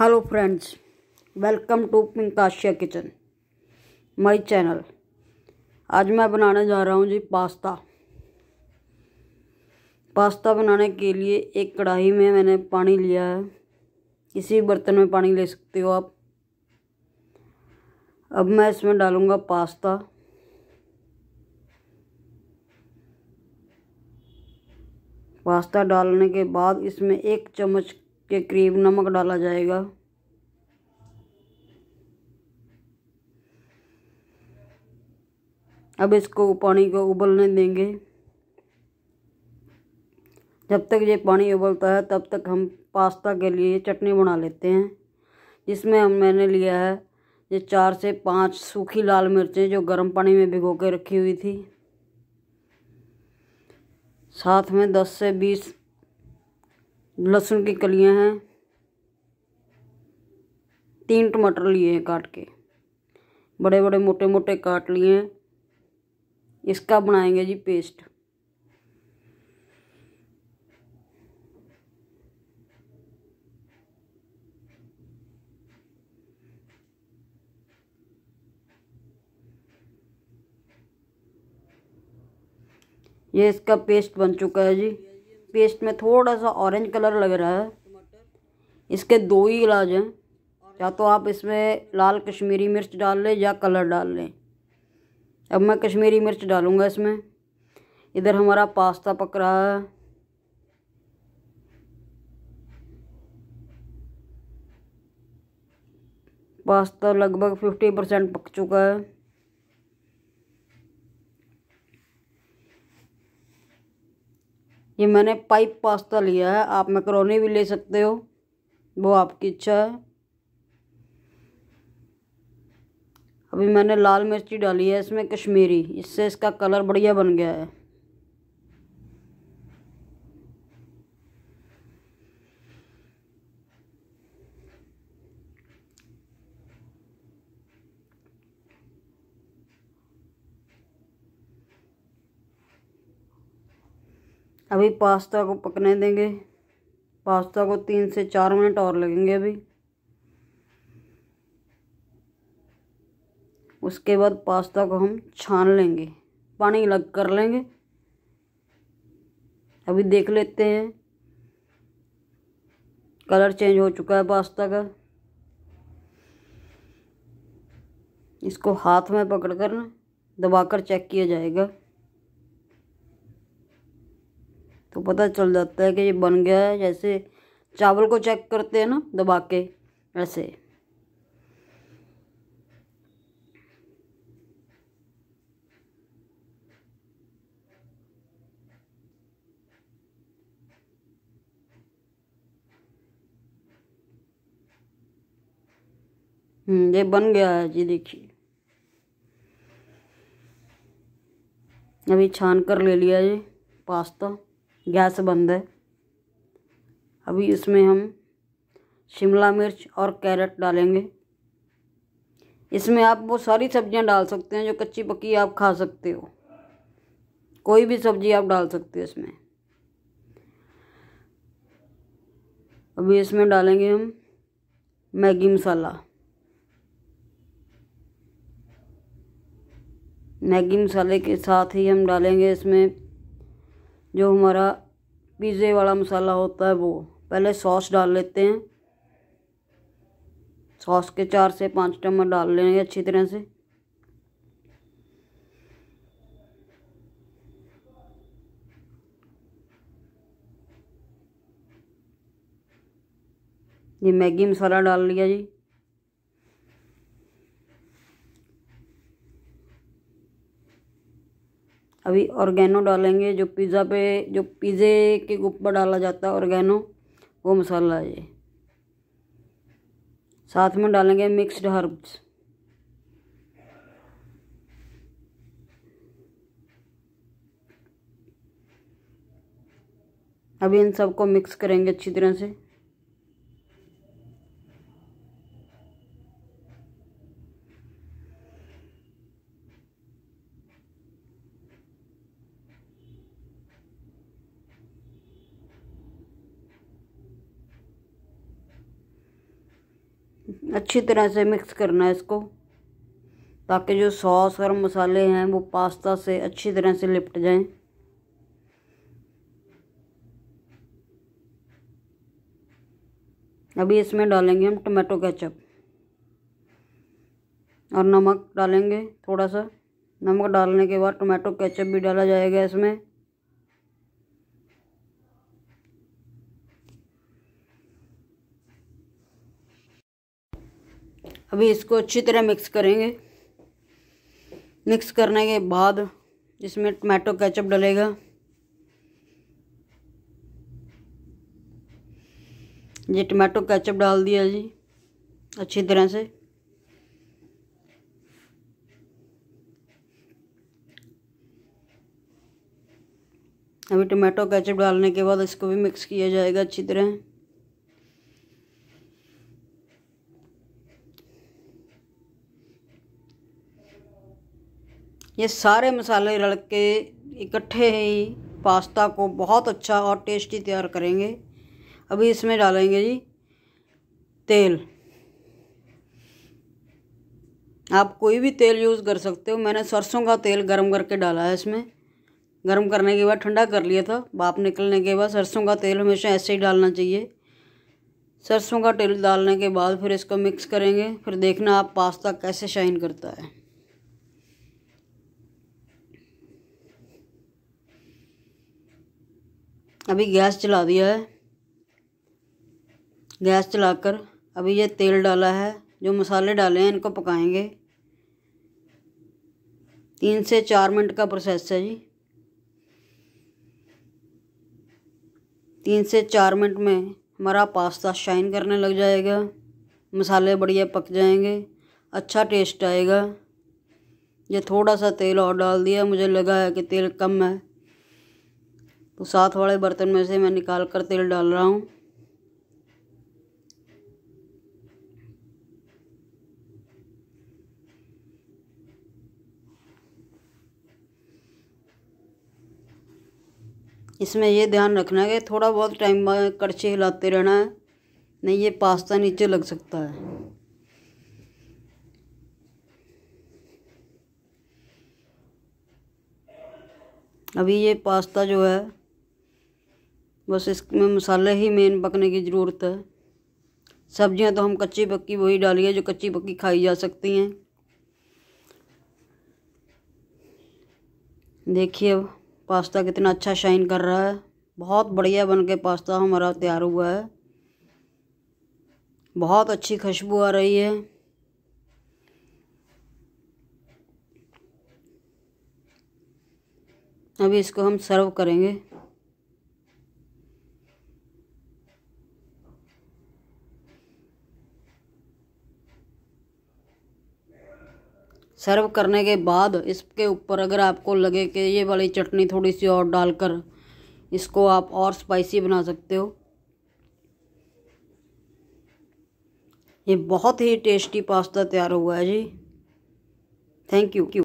hello friends welcome to पिंकाशिया kitchen my channel आज मैं बनाने जा रहा हूँ जी पास्ता पास्ता बनाने के लिए एक कढ़ाई में मैंने पानी लिया है किसी बर्तन में पानी ले सकते हो आप अब मैं इसमें डालूँगा पास्ता पास्ता डालने के बाद इसमें एक चम्मच के करीब नमक डाला जाएगा अब इसको पानी को उबलने देंगे जब तक ये पानी उबलता है तब तक हम पास्ता के लिए चटनी बना लेते हैं जिसमें हम मैंने लिया है ये चार से पाँच सूखी लाल मिर्चें जो गर्म पानी में भिगो के रखी हुई थी साथ में दस से बीस लहसुन की कलियां हैं तीन टमाटर लिए हैं काट के बड़े बड़े मोटे मोटे काट लिए हैं इसका बनाएंगे जी पेस्ट ये इसका पेस्ट बन चुका है जी पेस्ट में थोड़ा सा ऑरेंज कलर लग रहा है इसके दो ही इलाज हैं या तो आप इसमें लाल कश्मीरी मिर्च डाल लें या कलर डाल लें अब मैं कश्मीरी मिर्च डालूँगा इसमें इधर हमारा पास्ता पक रहा है पास्ता लगभग फिफ्टी परसेंट पक चुका है ये मैंने पाइप पास्ता लिया है आप मैक्रोनी भी ले सकते हो वो आपकी इच्छा है अभी मैंने लाल मिर्ची डाली है इसमें कश्मीरी इससे इसका कलर बढ़िया बन गया है अभी पास्ता को पकने देंगे पास्ता को तीन से चार मिनट और लगेंगे अभी उसके बाद पास्ता को हम छान लेंगे पानी अलग कर लेंगे अभी देख लेते हैं कलर चेंज हो चुका है पास्ता का इसको हाथ में पकड़कर कर दबाकर चेक किया जाएगा तो पता चल जाता है कि ये बन गया है जैसे चावल को चेक करते हैं ना दबा के ऐसे हम्म, ये बन गया है जी देखिए अभी छान कर ले लिया जी पास्ता गैस बंद है अभी इसमें हम शिमला मिर्च और कैरेट डालेंगे इसमें आप वो सारी सब्जियां डाल सकते हैं जो कच्ची पकी आप खा सकते हो कोई भी सब्जी आप डाल सकते हो इसमें अभी इसमें डालेंगे हम मैगी मसाला मैगी मसाले के साथ ही हम डालेंगे इसमें जो हमारा पिज़्ज़े वाला मसाला होता है वो पहले सॉस डाल लेते हैं सॉस के चार से पाँच चम्मच डाल लेंगे अच्छी तरह से ये मैगी मसाला डाल लिया जी अभी ऑर्गेनो डालेंगे जो पिज़्ज़ा पे जो पिज़्ज़े के ऊपर डाला जाता है ऑर्गेनो वो मसाला है ये साथ में डालेंगे मिक्स्ड हर्ब्स अभी इन सबको मिक्स करेंगे अच्छी तरह से अच्छी तरह से मिक्स करना है इसको ताकि जो सॉस और मसाले हैं वो पास्ता से अच्छी तरह से लिपट जाएं अभी इसमें डालेंगे हम टमाटो केचप और नमक डालेंगे थोड़ा सा नमक डालने के बाद टमाटो केचप भी डाला जाएगा इसमें अभी इसको अच्छी तरह मिक्स करेंगे मिक्स करने के बाद इसमें टमाटो केचप डलेगा ये टमाटो केचप डाल दिया जी अच्छी तरह से अभी टमाटो केचप डालने के बाद इसको भी मिक्स किया जाएगा अच्छी तरह ये सारे मसाले रल के इकट्ठे ही पास्ता को बहुत अच्छा और टेस्टी तैयार करेंगे अभी इसमें डालेंगे जी तेल आप कोई भी तेल यूज़ कर सकते हो मैंने सरसों का तेल गर्म करके डाला है इसमें गर्म करने के बाद ठंडा कर लिया था बाप निकलने के बाद सरसों का तेल हमेशा ऐसे ही डालना चाहिए सरसों का तेल डालने के बाद फिर इसको मिक्स करेंगे फिर देखना आप पास्ता कैसे शाइन करता है अभी गैस चला दिया है गैस चलाकर अभी ये तेल डाला है जो मसाले डाले हैं इनको पकाएंगे तीन से चार मिनट का प्रोसेस है जी तीन से चार मिनट में हमारा पास्ता शाइन करने लग जाएगा मसाले बढ़िया पक जाएंगे अच्छा टेस्ट आएगा ये थोड़ा सा तेल और डाल दिया मुझे लगा है कि तेल कम है तो साथ वाले बर्तन में से मैं निकाल कर तेल डाल रहा हूँ इसमें ये ध्यान रखना है कि थोड़ा बहुत टाइम बाद कड़छे हिलाते रहना है नहीं ये पास्ता नीचे लग सकता है अभी ये पास्ता जो है बस इसमें मसाले ही मेन पकने की ज़रूरत है सब्जियां तो हम कच्ची पक्की वही डालिए जो कच्ची पक्की खाई जा सकती हैं देखिए अब पास्ता कितना अच्छा शाइन कर रहा है बहुत बढ़िया बन के पास्ता हमारा तैयार हुआ है बहुत अच्छी खुशबू आ रही है अभी इसको हम सर्व करेंगे सर्व करने के बाद इसके ऊपर अगर आपको लगे कि ये वाली चटनी थोड़ी सी और डालकर इसको आप और स्पाइसी बना सकते हो ये बहुत ही टेस्टी पास्ता तैयार हुआ है जी थैंक यू